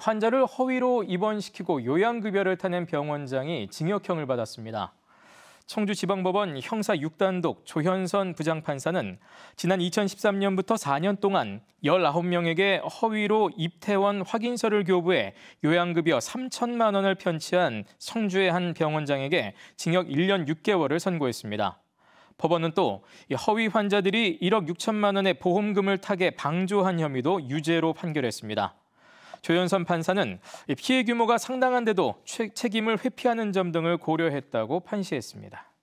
환자를 허위로 입원시키고 요양급여를 타낸 병원장이 징역형을 받았습니다. 청주지방법원 형사 6단독 조현선 부장판사는 지난 2013년부터 4년 동안 19명에게 허위로 입퇴원 확인서를 교부해 요양급여 3천만 원을 편취한 성주의 한 병원장에게 징역 1년 6개월을 선고했습니다. 법원은 또 허위 환자들이 1억 6천만 원의 보험금을 타게 방조한 혐의도 유죄로 판결했습니다. 조현선 판사는 피해 규모가 상당한데도 책임을 회피하는 점 등을 고려했다고 판시했습니다.